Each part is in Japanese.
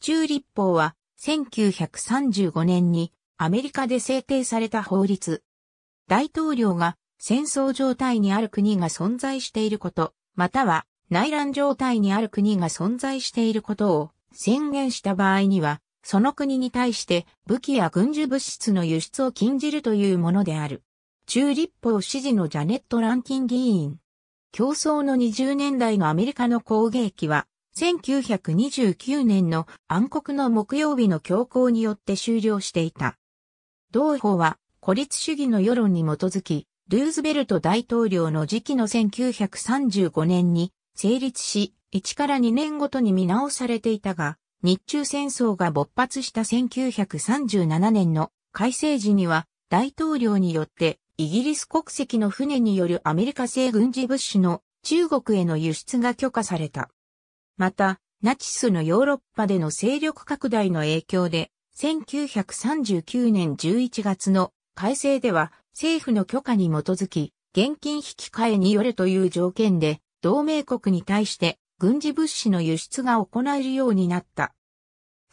中立法は1935年にアメリカで制定された法律。大統領が戦争状態にある国が存在していること、または内乱状態にある国が存在していることを宣言した場合には、その国に対して武器や軍需物質の輸出を禁じるというものである。中立法支持のジャネット・ランキン議員。競争の20年代のアメリカの攻撃は、1929年の暗黒の木曜日の強行によって終了していた。同法は孤立主義の世論に基づき、ルーズベルト大統領の時期の1935年に成立し、1から2年ごとに見直されていたが、日中戦争が勃発した1937年の改正時には大統領によってイギリス国籍の船によるアメリカ製軍事物資の中国への輸出が許可された。また、ナチスのヨーロッパでの勢力拡大の影響で、1939年11月の改正では政府の許可に基づき、現金引き換えによるという条件で、同盟国に対して軍事物資の輸出が行えるようになった。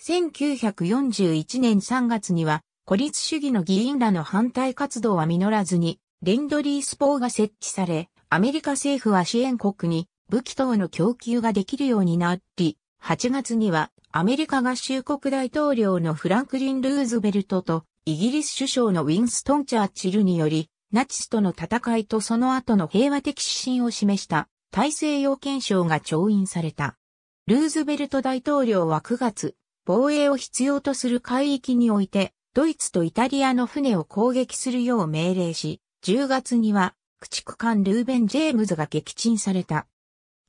1941年3月には、孤立主義の議員らの反対活動は実らずに、レンドリースポーが設置され、アメリカ政府は支援国に武器等の供給ができるようになり、8月にはアメリカ合衆国大統領のフランクリン・ルーズベルトとイギリス首相のウィンストン・チャーチルにより、ナチスとの戦いとその後の平和的指針を示した大西洋憲章が調印された。ルーズベルト大統領は9月、防衛を必要とする海域において、ドイツとイタリアの船を攻撃するよう命令し、10月には、駆逐艦ルーベン・ジェームズが撃沈された。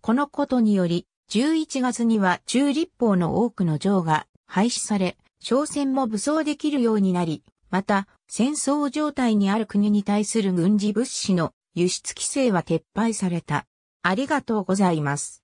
このことにより、11月には中立法の多くの条が廃止され、商船も武装できるようになり、また、戦争状態にある国に対する軍事物資の輸出規制は撤廃された。ありがとうございます。